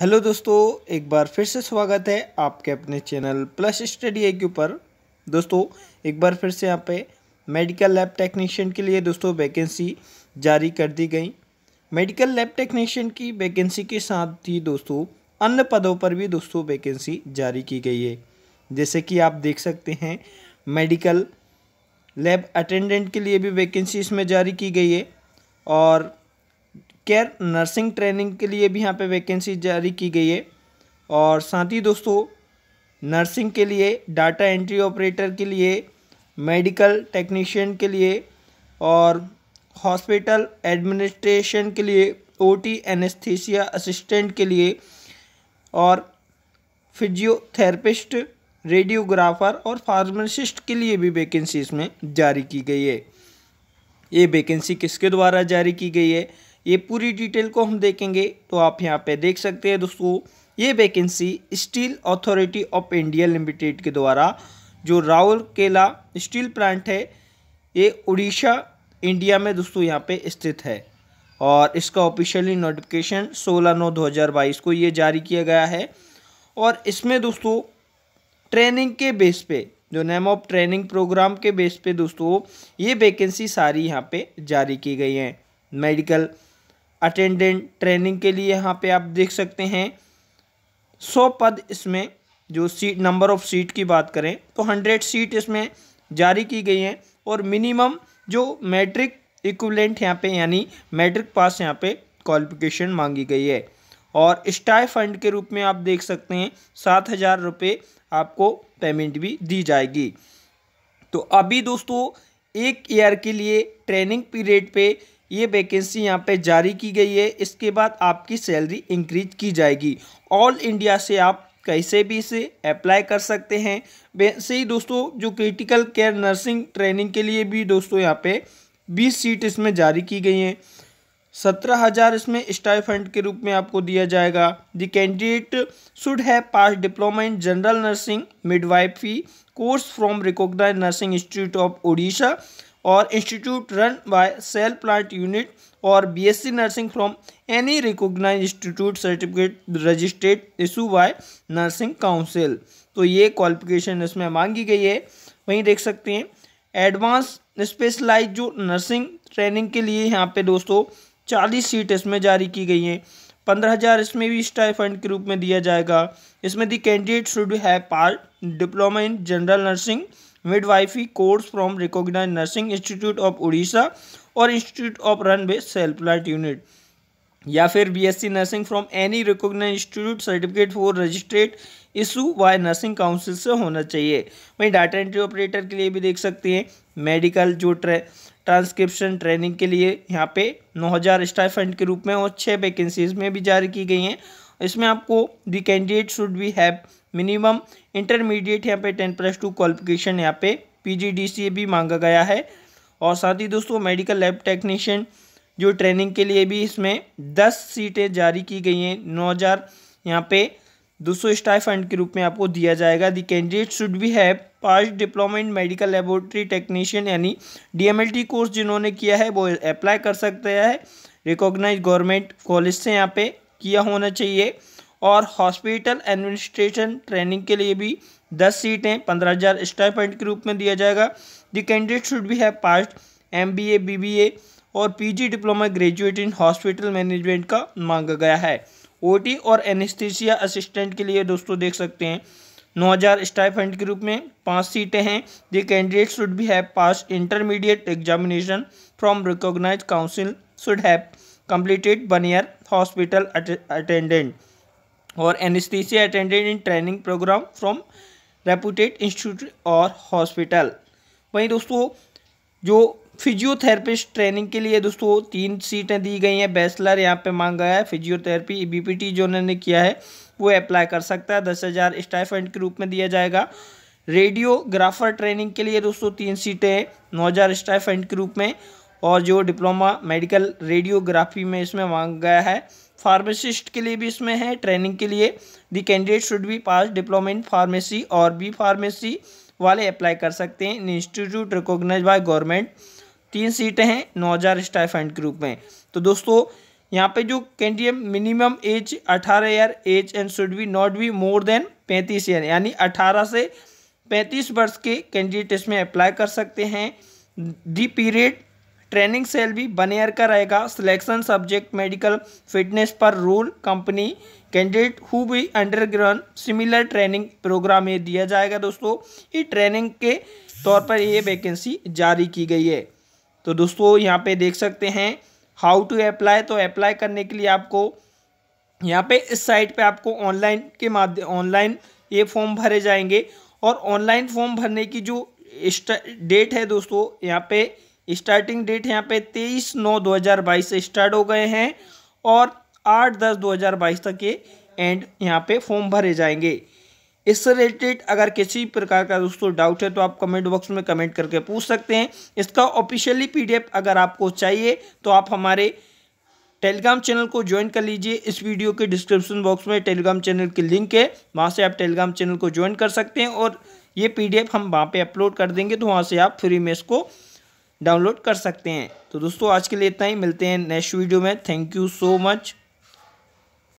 hello दोस्तों एक बार फिर से स्वागत है आपके अपने चैनल प्लस स्टडी के ऊपर दोस्तों एक बार फिर से यहाँ पे मेडिकल लैब टेक्नीशियन के लिए दोस्तों वैकेंसी जारी कर दी गई मेडिकल लैब टेक्नीशियन की वैकेंसी के साथ ही दोस्तों अन्य पदों पर भी दोस्तों वैकेंसी जारी की गई है जैसे कि आप देख सकते हैं मेडिकल लैब अटेंडेंट के लिए भी वैकेंसी इसमें जारी की गई है और केयर नर्सिंग ट्रेनिंग के लिए भी यहाँ पे वैकेंसी जारी की गई है और साथ ही दोस्तों नर्सिंग के लिए डाटा एंट्री ऑपरेटर के लिए मेडिकल टेक्नीशियन के लिए और हॉस्पिटल एडमिनिस्ट्रेशन के लिए ओटी एनेस्थीसिया असिस्टेंट के लिए और फिजियोथेरेपिस्ट रेडियोग्राफर और फार्मासिस्ट के लिए भी वैकेंसी इसमें जारी की गई है ये वैकेंसी किसके द्वारा जारी की गई है ये पूरी डिटेल को हम देखेंगे तो आप यहाँ पे देख सकते हैं दोस्तों ये vacancy steel authority of India limited के द्वारा जो केला स्टील प्लांट है ये उड़ीसा इंडिया में दोस्तों यहाँ पे स्थित है और इसका ऑफिशियली नोटिफिकेशन 16 नौ 2022 को ये जारी किया गया है और इसमें दोस्तों ट्रेनिंग के बेस पे जो नेम ऑफ ट्रेनिंग प्रोग्राम के बेस पे दोस्तों ये वैकेंसी सारी यहाँ पे जारी की गई हैं मेडिकल अटेंडेंट ट्रेनिंग के लिए यहाँ पे आप देख सकते हैं सौ पद इसमें जो सीट नंबर ऑफ़ सीट की बात करें तो हंड्रेड सीट इसमें जारी की गई हैं और मिनिमम जो मैट्रिक इक्वलेंट यहाँ पे यानी मैट्रिक पास यहाँ पे क्वालिफिकेशन मांगी गई है और स्टाई फंड के रूप में आप देख सकते हैं सात हज़ार रुपये आपको पेमेंट भी दी जाएगी तो अभी दोस्तों एक ईयर के लिए ट्रेनिंग पीरियड पे ये वैकेंसी यहाँ पे जारी की गई है इसके बाद आपकी सैलरी इंक्रीज की जाएगी ऑल इंडिया से आप कैसे भी इसे अप्लाई कर सकते हैं वैसे ही दोस्तों जो क्रिटिकल केयर नर्सिंग ट्रेनिंग के लिए भी दोस्तों यहाँ पे बीस सीट इसमें जारी की गई हैं सत्रह हज़ार इसमें स्टाई फंड के रूप में आपको दिया जाएगा the candidate should have pass diploma in general nursing midwifery course from recognise nursing institute of Odisha और institute run by SAIL plant unit और BSc nursing from any recognise institute certificate registered issue by nursing council तो ये qualification इसमें मांगी गई है वहीं देख सकते हैं एडवांस स्पेशलाइज जो नर्सिंग ट्रेनिंग के लिए यहाँ पे दोस्तों चालीस सीट इसमें जारी की गई हैं पंद्रह हज़ार इसमें भी स्टाई फंड के रूप में दिया जाएगा इसमें the candidate should have part diploma in general nursing course from recognise nursing institute of Orissa और institute of run base self light unit या फिर BSc nursing from any recognise institute certificate for registered issue by nursing council से होना चाहिए वहीं data entry operator के लिए भी देख सकते हैं मेडिकल जो ट्रे ट्रांसक्रिप्शन ट्रेनिंग के लिए यहाँ पे 9000 स्टाफ फंड के रूप में और छः वैकेंसीज में भी जारी की गई हैं इसमें आपको the candidate should be have minimum intermediate यहाँ पे टेन प्लस टू क्वालिफिकेशन यहाँ पे पीजीडीसीए भी मांगा गया है और साथ ही दोस्तों मेडिकल लैब टेक्नीशियन जो ट्रेनिंग के लिए भी इसमें दस सीटें जारी की गई हैं नौ हज़ार यहाँ पे सौ स्टाफ फंड के रूप में आपको दिया जाएगा दी candidate should be have pass diploma in medical laboratory technician यानी डीएमएलटी कोर्स जिन्होंने किया है वो अप्लाई कर सकते हैं रिकॉग्नाइज गवर्नमेंट कॉलेज से यहाँ पे किया होना चाहिए और हॉस्पिटल एडमिनिस्ट्रेशन ट्रेनिंग के लिए भी दस सीटें पंद्रह हज़ार स्टाइपेंट के रूप में दिया जाएगा the candidate should be have past M B A B B A और P G diploma graduate in hospital management का मांगा गया है ओ टी और एनेस्थीसिया असिस्टेंट के लिए दोस्तों देख सकते हैं नौ हज़ार स्टाइफंड के रूप में पाँच सीटें हैं the candidate should be have pass intermediate examination from recognise council should have completed one year hospital attendant और anaesthesia attendant in training programme from reputed institute और हॉस्पिटल वहीं दोस्तों जो फिजियोथेरेपिस्ट ट्रेनिंग के लिए दोस्तों तीन सीटें दी गई हैं बैचलर यहाँ पे मांगा है फिजियोथेरेपी टी e जो उन्होंने किया है वो अप्लाई कर सकता है दस हज़ार स्टाइफेंट के रूप में दिया जाएगा रेडियोग्राफर ट्रेनिंग के लिए दोस्तों तीन सीटें नौ हज़ार स्टाइफेंट के रूप में और जो डिप्लोमा मेडिकल रेडियोग्राफी में इसमें मांगा गया है फार्मासिस्ट के लिए भी इसमें है ट्रेनिंग के लिए the candidate should be pass diploma in pharmacy और बी फार्मेसी वाले अप्लाई कर सकते हैं इंस्टीट्यूट रिकोगनाइज बाय गवर्नमेंट तीन सीटें हैं नौ हज़ार स्टाइफ एंड के रूप में तो दोस्तों यहाँ पे जो कैंडिडेट मिनिमम एज अठारह year age and should be not be more than पैंतीस ईयर यानी अठारह से पैंतीस वर्ष के कैंडिडेट इसमें अप्लाई कर सकते हैं दी पीरियड ट्रेनिंग सेल भी बनेर का रहेगा सिलेक्शन सब्जेक्ट मेडिकल फिटनेस पर रूल कंपनी कैंडिडेट हु भी अंडरग्रहण सिमिलर ट्रेनिंग प्रोग्राम ये दिया जाएगा दोस्तों ये ट्रेनिंग के तौर पर ये वैकेंसी जारी की गई है तो दोस्तों यहाँ पे देख सकते हैं हाउ टू अप्लाई तो अप्लाई करने के लिए आपको यहाँ पे इस साइट पे आपको ऑनलाइन के माध्यम ऑनलाइन ये फॉर्म भरे जाएंगे और ऑनलाइन फॉर्म भरने की जो डेट है दोस्तों यहाँ पे स्टार्टिंग डेट यहाँ पे तेईस नौ दो हज़ार बाईस से स्टार्ट हो गए हैं और आठ दस दो हज़ार बाईस तक ये एंड यहाँ पे फॉर्म भरे जाएंगे इससे रिलेटेड अगर किसी प्रकार का दोस्तों डाउट है तो आप कमेंट बॉक्स में कमेंट करके पूछ सकते हैं इसका ऑफिशियली पीडीएफ अगर आपको चाहिए तो आप हमारे टेलीग्राम चैनल को ज्वाइन कर लीजिए इस वीडियो के डिस्क्रिप्शन बॉक्स में टेलीग्राम चैनल की लिंक है वहाँ से आप टेलीग्राम चैनल को ज्वाइन कर सकते हैं और ये पीडीएफ हम वहाँ पे अपलोड कर देंगे तो वहाँ से आप फ्री में इसको डाउनलोड कर सकते हैं तो दोस्तों आज के लिए इतना ही मिलते हैं नेक्स्ट वीडियो में थैंक यू सो मच